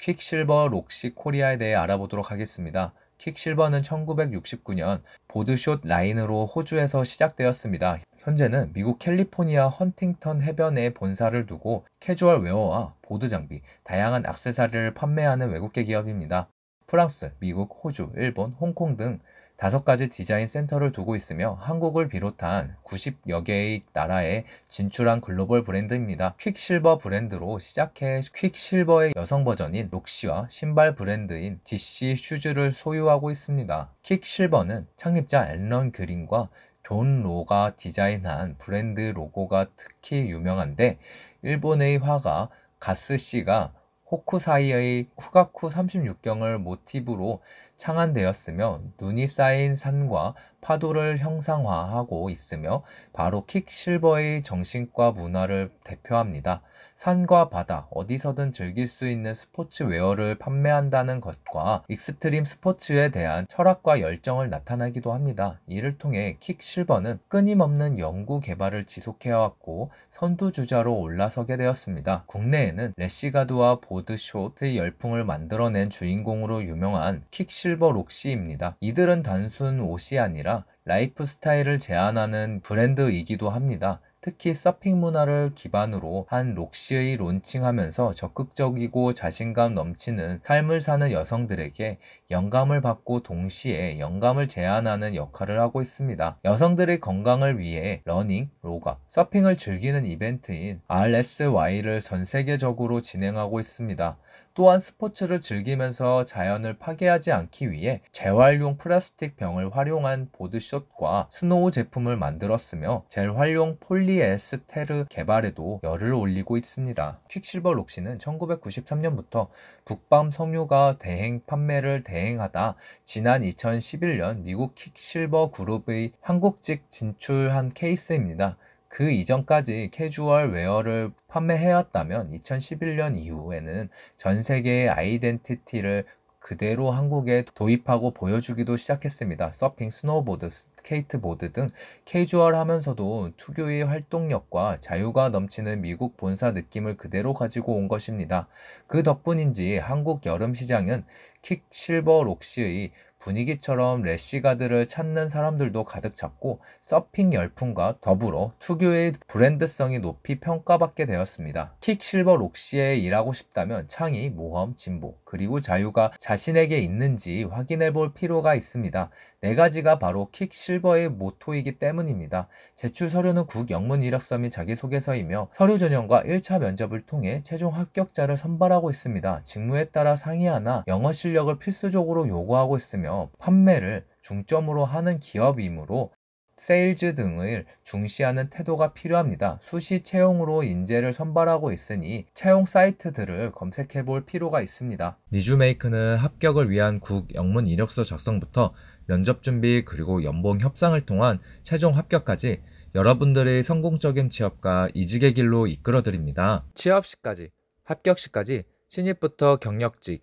퀵실버 록시 코리아에 대해 알아보도록 하겠습니다. 퀵실버는 1969년 보드숏 라인으로 호주에서 시작되었습니다. 현재는 미국 캘리포니아 헌팅턴 해변에 본사를 두고 캐주얼 웨어와 보드 장비, 다양한 악세사리를 판매하는 외국계 기업입니다. 프랑스, 미국, 호주, 일본, 홍콩 등 다섯 가지 디자인 센터를 두고 있으며 한국을 비롯한 90여 개의 나라에 진출한 글로벌 브랜드입니다. 퀵실버 브랜드로 시작해 퀵실버의 여성 버전인 록시와 신발 브랜드인 DC 슈즈를 소유하고 있습니다. 퀵실버는 창립자 앨런 그린과 존 로가 디자인한 브랜드 로고가 특히 유명한데 일본의 화가 가스 씨가 호쿠사이의 쿠가쿠 36경을 모티브로 창안되었으며 눈이 쌓인 산과 파도를 형상화하고 있으며 바로 킥실버의 정신과 문화를 대표합니다. 산과 바다 어디서든 즐길 수 있는 스포츠 웨어를 판매한다는 것과 익스트림 스포츠에 대한 철학과 열정을 나타내기도 합니다. 이를 통해 킥실버는 끊임없는 연구 개발을 지속해왔고 선두주자로 올라서게 되었습니다. 국내에는 레시가드와 보드쇼트의 열풍을 만들어낸 주인공으로 유명한 킥실버 록시입니다. 이들은 단순 옷이 아니라 라이프 스타일을 제안하는 브랜드이기도 합니다. 특히 서핑 문화를 기반으로 한 록시의 론칭하면서 적극적이고 자신감 넘치는 삶을 사는 여성들에게 영감을 받고 동시에 영감을 제안하는 역할을 하고 있습니다. 여성들의 건강을 위해 러닝, 로가, 서핑을 즐기는 이벤트인 RSY를 전 세계적으로 진행하고 있습니다. 또한 스포츠를 즐기면서 자연을 파괴하지 않기 위해 재활용 플라스틱 병을 활용한 보드숏과 스노우 제품을 만들었으며 재활용 폴리 폴리에스테르 개발에도 열을 올리고 있습니다. 퀵실버 록시는 1993년부터 북밤 섬유가 대행 판매를 대행하다 지난 2011년 미국 퀵실버 그룹의 한국직 진출한 케이스입니다. 그 이전까지 캐주얼 웨어를 판매해왔다면 2011년 이후에는 전 세계의 아이덴티티를 그대로 한국에 도입하고 보여주기도 시작했습니다. 서핑, 스노보드, 우 스케이트보드 등 캐주얼하면서도 투교의 활동력과 자유가 넘치는 미국 본사 느낌을 그대로 가지고 온 것입니다. 그 덕분인지 한국 여름 시장은 킥 실버 록시의 분위기처럼 래시가드를 찾는 사람들도 가득 찼고 서핑 열풍과 더불어 투교의 브랜드성이 높이 평가받게 되었습니다. 킥 실버 록시에 일하고 싶다면 창의, 모험, 진보, 그리고 자유가 자신에게 있는지 확인해 볼 필요가 있습니다. 네 가지가 바로 킥 실버 실버의 모토이기 때문입니다. 제출 서류는 국 영문 이력서 및 자기소개서이며 서류 전형과 1차 면접을 통해 최종 합격자를 선발하고 있습니다. 직무에 따라 상의하나 영어 실력을 필수적으로 요구하고 있으며 판매를 중점으로 하는 기업이므로 세일즈 등을 중시하는 태도가 필요합니다. 수시 채용으로 인재를 선발하고 있으니 채용 사이트들을 검색해 볼 필요가 있습니다. 리주메이크는 합격을 위한 국 영문 이력서 작성부터 면접 준비 그리고 연봉 협상을 통한 최종 합격까지 여러분들의 성공적인 취업과 이직의 길로 이끌어드립니다. 취업 시까지, 합격 시까지, 신입부터 경력직,